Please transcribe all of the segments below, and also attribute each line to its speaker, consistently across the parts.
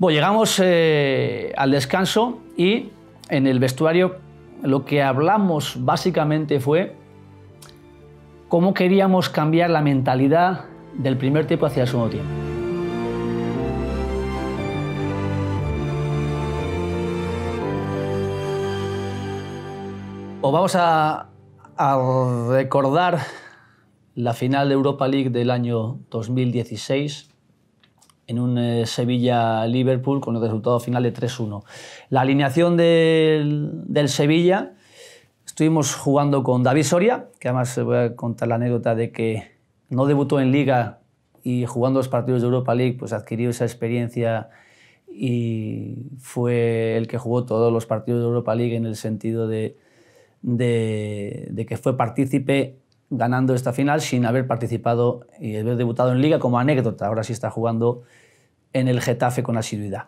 Speaker 1: Bueno, llegamos eh, al descanso y en el vestuario lo que hablamos básicamente fue cómo queríamos cambiar la mentalidad del primer tiempo hacia el segundo tiempo. Os vamos a, a recordar la final de Europa League del año 2016 en un eh, Sevilla-Liverpool con el resultado final de 3-1. La alineación del, Sevilla, estuvimos jugando con David Soria, que además voy a contar la anécdota de que no debutó en Liga y jugando los partidos de Europa League, pues adquirió esa experiencia y fue el que jugó todos los partidos de Europa League en el sentido de, de que fue partícipe ganando esta final sin haber participado y haber debutado en liga como anécdota. Ahora sí está jugando en el Getafe con asiduidad.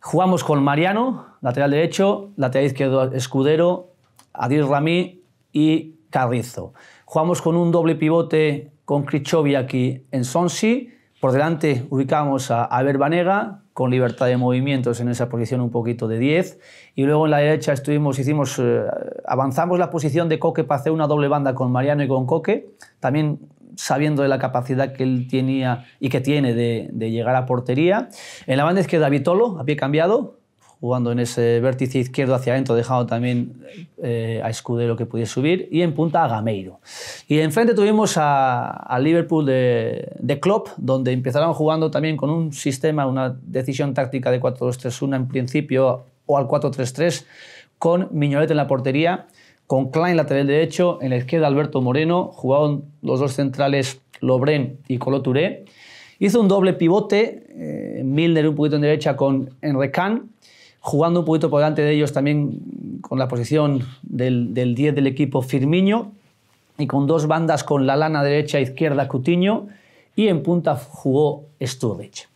Speaker 1: Jugamos con Mariano, lateral derecho, lateral izquierdo Escudero, Adil Ramí y Carrizo. Jugamos con un doble pivote con aquí en sonsi por delante ubicamos a Albert con libertad de movimientos en esa posición un poquito de 10. Y luego en la derecha estuvimos, hicimos, eh, avanzamos la posición de Coque para hacer una doble banda con Mariano y con Coque, también sabiendo de la capacidad que él tenía y que tiene de, de llegar a portería. En la banda izquierda Vitolo, a pie cambiado, jugando en ese vértice izquierdo hacia adentro, dejando también eh, a Escudero que pudiese subir, y en punta a Gameiro. Y enfrente tuvimos a, Liverpool de, de, Klopp, donde empezaron jugando también con un sistema, una decisión táctica de 4-2-3-1 en principio, o al 4-3-3, con Miñolet en la portería, con Klein lateral derecho, en la izquierda Alberto Moreno, jugaban los dos centrales Lobren y Colo Hizo un doble pivote, eh, Milner un poquito en derecha con Enrecan, jugando un poquito por delante de ellos también con la posición del, 10 del, equipo Firmiño y con dos bandas con la lana derecha e izquierda Cutiño y en punta jugó Sturridge.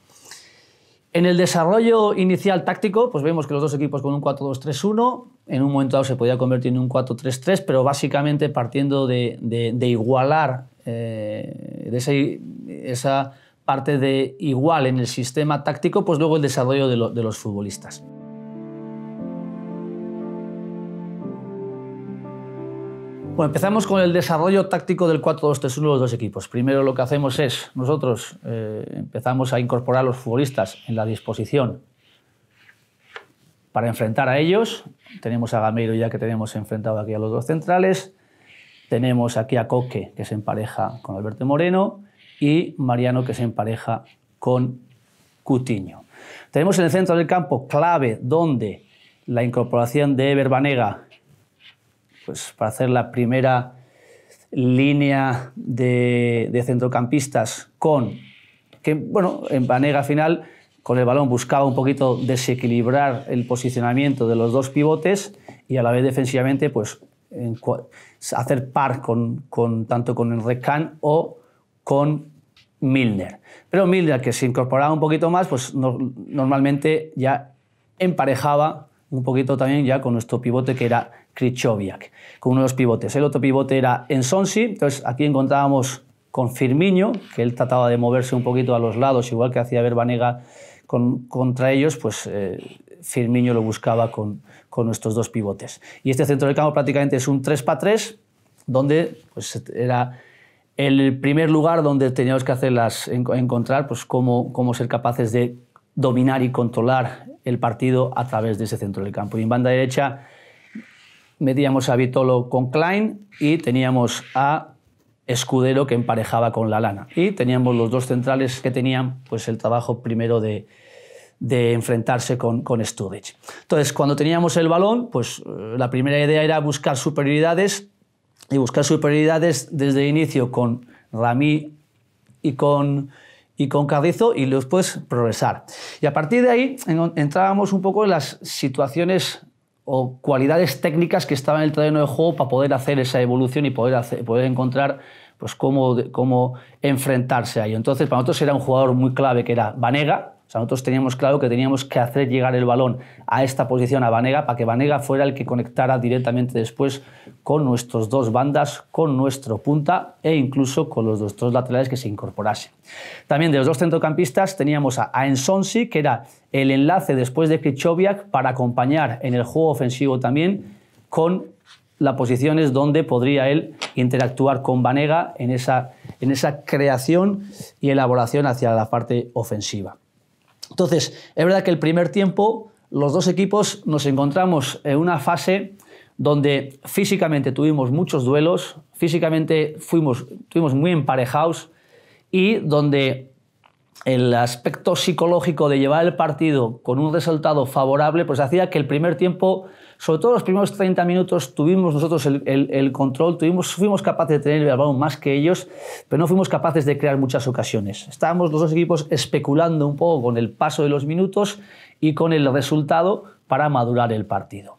Speaker 1: En el desarrollo inicial táctico, pues vemos que los dos equipos con un 4-2-3-1, en un momento dado se podía convertir en un 4-3-3, pero básicamente partiendo de, de, igualar, eh, de esa parte de igual en el sistema táctico, pues luego el desarrollo de, de los futbolistas. Bueno, empezamos con el desarrollo táctico del 4-2-3-1 de los dos equipos. Primero lo que hacemos es, nosotros eh, empezamos a incorporar a los futbolistas en la disposición para enfrentar a ellos. Tenemos a Gameiro ya que tenemos enfrentado aquí a los dos centrales. Tenemos aquí a Coque que se empareja con Alberto Moreno y Mariano que se empareja con Cutiño. Tenemos en el centro del campo clave donde la incorporación de Eber Banega pues, para hacer la primera línea de, centrocampistas con, que bueno, en Vanega final con el balón buscaba un poquito desequilibrar el posicionamiento de los dos pivotes y a la vez defensivamente pues hacer par con, tanto con el Recan o con Milner. Pero Milner, que se incorporaba un poquito más, pues normalmente ya emparejaba un poquito también ya con nuestro pivote que era Krychowiak, con uno de los pivotes. El otro pivote era Ensonsi, entonces aquí encontrábamos con Firmiño, que él trataba de moverse un poquito a los lados, igual que hacía Verbanega contra ellos, pues eh, Firmiño lo buscaba con, nuestros dos pivotes. Y este centro del campo prácticamente es un 3 para 3, donde pues, era el primer lugar donde teníamos que hacerlas encontrar pues, cómo, cómo ser capaces de dominar y controlar el partido a través de ese centro del campo. Y en banda derecha metíamos a Vitolo con Klein y teníamos a Escudero que emparejaba con la lana. Y teníamos los dos centrales que tenían pues, el trabajo primero de, de enfrentarse con, con Sturridge. Entonces, cuando teníamos el balón, pues eh, la primera idea era buscar superioridades y buscar superioridades desde el inicio con Rami y con, y con Carrizo y después progresar. Y a partir de ahí entrábamos un poco en las situaciones o cualidades técnicas que estaban en el terreno de juego para poder hacer esa evolución y poder, encontrar pues, cómo, cómo enfrentarse a ello. Entonces, para nosotros era un jugador muy clave que era Vanega, sea, nosotros teníamos claro que teníamos que hacer llegar el balón a esta posición a Vanega para que Vanega fuera el que conectara directamente después con nuestros dos bandas, con nuestro punta e incluso con los dos, laterales que se incorporasen. También de los dos centrocampistas teníamos a Ensonsi, que era el enlace después de Krichoviak para acompañar en el juego ofensivo también con las posiciones donde podría él interactuar con Vanega en esa, en esa creación y elaboración hacia la parte ofensiva. Entonces, es verdad que el primer tiempo los dos equipos nos encontramos en una fase donde físicamente tuvimos muchos duelos, físicamente fuimos, tuvimos muy emparejados y donde el aspecto psicológico de llevar el partido con un resultado favorable, pues hacía que el primer tiempo, sobre todo los primeros 30 minutos, tuvimos nosotros el, control, tuvimos, fuimos capaces de tener el balón más que ellos, pero no fuimos capaces de crear muchas ocasiones. Estábamos los dos equipos especulando un poco con el paso de los minutos y con el resultado para madurar el partido.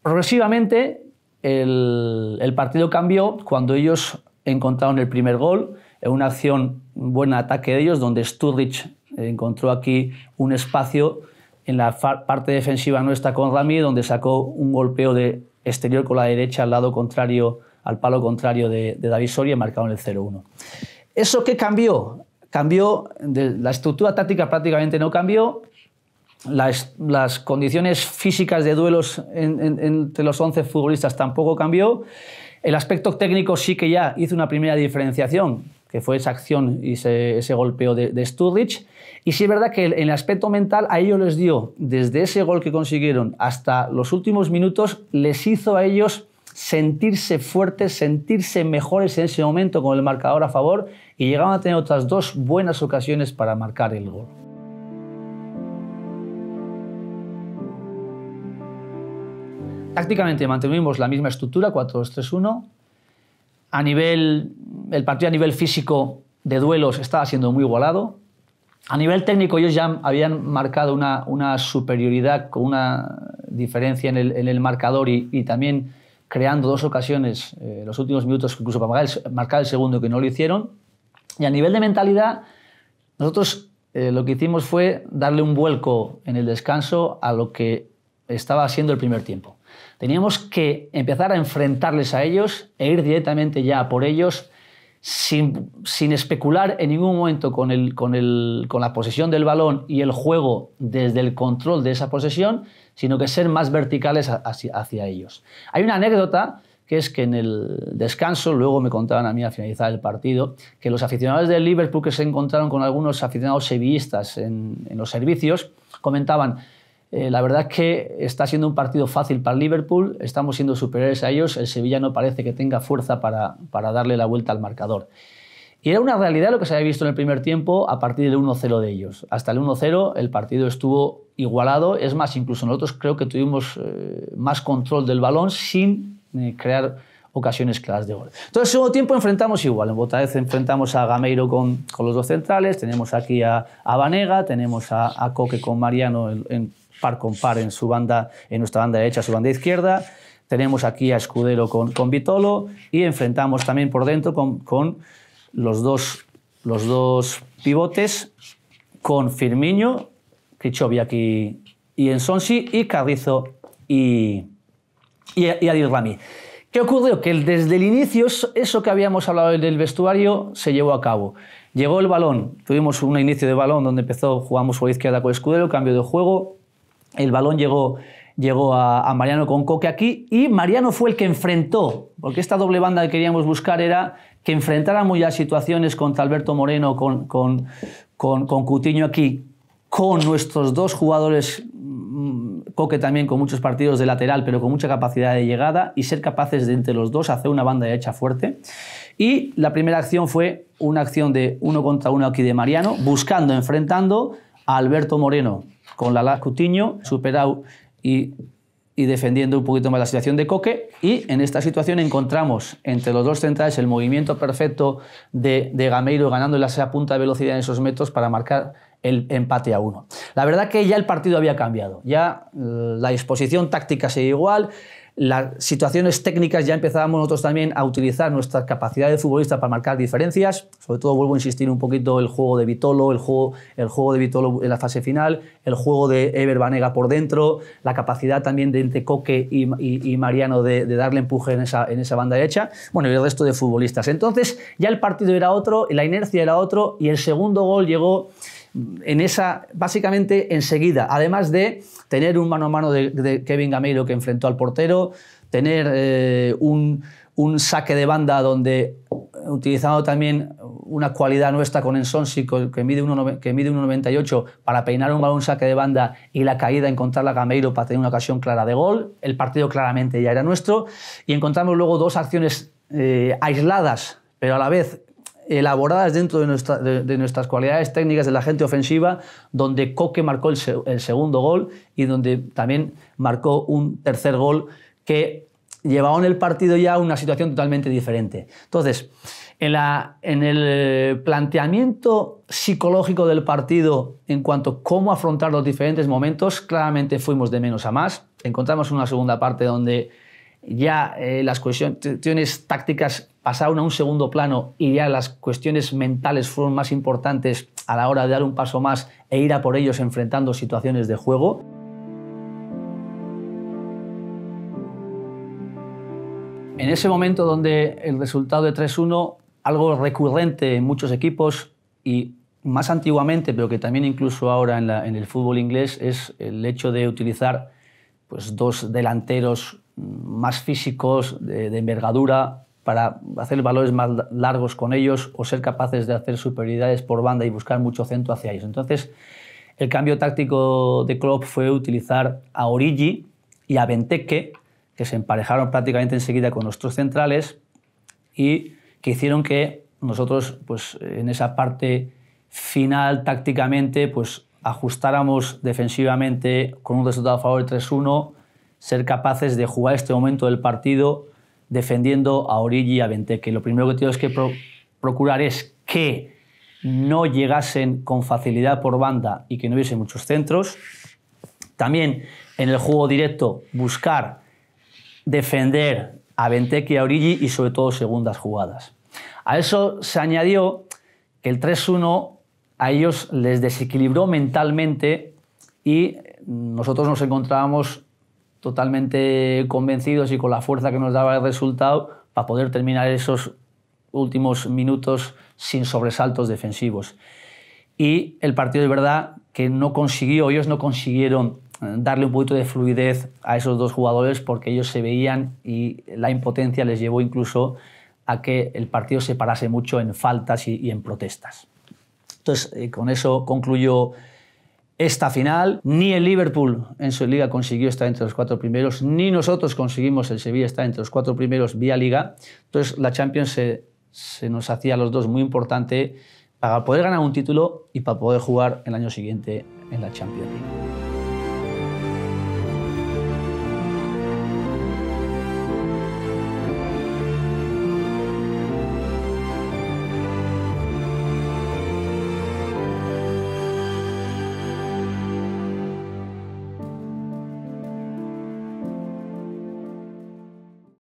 Speaker 1: Progresivamente el, el partido cambió cuando ellos encontraron el primer gol en una acción buen ataque de ellos, donde Sturridge encontró aquí un espacio en la parte defensiva nuestra con Rami, donde sacó un golpeo de exterior con la derecha al lado contrario, al palo contrario de, de David Soria, marcado en el 0-1. ¿Eso qué cambió? Cambió, la estructura táctica prácticamente no cambió, las, condiciones físicas de duelos entre los 11 futbolistas tampoco cambió, el aspecto técnico sí que ya hizo una primera diferenciación, que fue esa acción y ese, golpeo de, Sturridge. Y sí es verdad que en el, aspecto mental a ellos les dio, desde ese gol que consiguieron hasta los últimos minutos, les hizo a ellos sentirse fuertes, sentirse mejores en ese momento con el marcador a favor y llegaron a tener otras dos buenas ocasiones para marcar el gol. Tácticamente mantuvimos la misma estructura, 4-2-3-1, nivel, el partido a nivel físico de duelos estaba siendo muy igualado. A nivel técnico ellos ya habían marcado una, superioridad con una diferencia en el, marcador y, también creando dos ocasiones eh, los últimos minutos, incluso para marcar el, segundo que no lo hicieron. Y a nivel de mentalidad, nosotros eh, lo que hicimos fue darle un vuelco en el descanso a lo que estaba haciendo el primer tiempo. Teníamos que empezar a enfrentarles a ellos e ir directamente ya por ellos sin, especular en ningún momento con, la posesión del balón y el juego desde el control de esa posesión, sino que ser más verticales hacia, ellos. Hay una anécdota que es que en el descanso, luego me contaban a mí al finalizar el partido, que los aficionados del Liverpool que se encontraron con algunos aficionados sevillistas en, los servicios, comentaban, eh, la verdad es que está siendo un partido fácil para Liverpool, estamos siendo superiores a ellos, el Sevilla no parece que tenga fuerza para, para darle la vuelta al marcador. Y era una realidad lo que se había visto en el primer tiempo a partir del 1-0 de ellos. Hasta el 1-0 el partido estuvo igualado, es más, incluso nosotros creo que tuvimos eh, más control del balón sin eh, crear ocasiones claras de gol. Entonces, en segundo tiempo enfrentamos igual. En Botadez enfrentamos a Gameiro con, con los dos centrales, tenemos aquí a, a tenemos a, a Coque con Mariano en par con par en su banda, en nuestra banda derecha, su banda izquierda. Tenemos aquí a Escudero con, con Vitolo y enfrentamos también por dentro con, los, dos, los dos pivotes, con Firmiño, aquí y Ensonsi, y Carrizo y, y, y Adil Rami. ¿Qué ocurrió? Que desde el inicio, eso que habíamos hablado del vestuario se llevó a cabo. Llegó el balón, tuvimos un inicio de balón donde empezó, jugamos por izquierda con Escudero, cambio de juego, el balón llegó, llegó a, Mariano con Coque aquí y Mariano fue el que enfrentó, porque esta doble banda que queríamos buscar era que enfrentáramos ya situaciones contra Alberto Moreno, con, con, Cutiño aquí, con nuestros dos jugadores, mm, Coque también con muchos partidos de lateral, pero con mucha capacidad de llegada y ser capaces de entre los dos hacer una banda hecha fuerte. Y la primera acción fue una acción de uno contra uno aquí de Mariano, buscando, enfrentando a Alberto Moreno, con la La Cutiño, superado y, y, defendiendo un poquito más la situación de Coque. Y en esta situación encontramos entre los dos centrales el movimiento perfecto de, Gameiro ganando la esa punta de velocidad en esos metros para marcar el empate a uno. La verdad que ya el partido había cambiado, ya mm, la disposición táctica sigue igual, las situaciones técnicas ya empezábamos nosotros también a utilizar nuestra capacidad de futbolista para marcar diferencias. Sobre todo, vuelvo a insistir un poquito, el juego de Vitolo, el juego, el juego de Vitolo en la fase final, el juego de Ever Banega por dentro, la capacidad también de entre Coque y, Mariano de, darle empuje en esa, en esa banda derecha. Bueno, y el resto de futbolistas. Entonces, ya el partido era otro, la inercia era otro, y el segundo gol llegó en esa, básicamente enseguida, además de tener un mano a mano de, Kevin Gameiro que enfrentó al portero, tener eh, un, saque de banda donde, eh, utilizando también una cualidad nuestra con Ensonsi, que mide 1,98 para peinar un balón saque de banda y la caída, encontrarla a Gameiro para tener una ocasión clara de gol, el partido claramente ya era nuestro, y encontramos luego dos acciones eh, aisladas pero a la vez elaboradas dentro de, nuestras cualidades técnicas de la gente ofensiva, donde Coque marcó el, segundo gol y donde también marcó un tercer gol que llevaba en el partido ya una situación totalmente diferente. Entonces, en, en el eh, planteamiento psicológico del partido en cuanto a cómo afrontar los diferentes momentos, claramente fuimos de menos a más. Encontramos una segunda parte donde ya eh, las cuestiones tácticas pasaron a un segundo plano y ya las cuestiones mentales fueron más importantes a la hora de dar un paso más e ir a por ellos enfrentando situaciones de juego. En ese momento donde el resultado de 3-1, algo recurrente en muchos equipos y más antiguamente, pero que también incluso ahora en, en el fútbol inglés, es el hecho de utilizar pues, dos delanteros más físicos, de, envergadura, para hacer valores más largos con ellos o ser capaces de hacer superioridades por banda y buscar mucho centro hacia ellos. Entonces, el cambio táctico de Klopp fue utilizar a Origi y a Benteke, que se emparejaron prácticamente enseguida con nuestros centrales y que hicieron que nosotros, pues, en esa parte final tácticamente, pues, ajustáramos defensivamente con un resultado a favor de 3-1 ser capaces de jugar este momento del partido defendiendo a Origi y a Benteke. Lo primero que tienes que procurar es que no llegasen con facilidad por banda y que no hubiese muchos centros. También en el juego directo buscar defender a Benteke y a Origi y sobre todo segundas jugadas. A eso se añadió que el 3-1 a ellos les desequilibró mentalmente y nosotros nos encontrábamos totalmente convencidos y con la fuerza que nos daba el resultado para poder terminar esos últimos minutos sin sobresaltos defensivos. Y el partido de verdad que no consiguió, ellos no consiguieron eh, darle un poquito de fluidez a esos dos jugadores porque ellos se veían y la impotencia les llevó incluso a que el partido se parase mucho en faltas y, en protestas. Entonces, eh, con eso concluyó esta final. Ni el Liverpool en su liga consiguió estar entre los cuatro primeros, ni nosotros conseguimos el Sevilla estar entre los cuatro primeros vía liga. Entonces la Champions se, nos hacía a los dos muy importante para poder ganar un título y para poder jugar el año siguiente en la Champions League.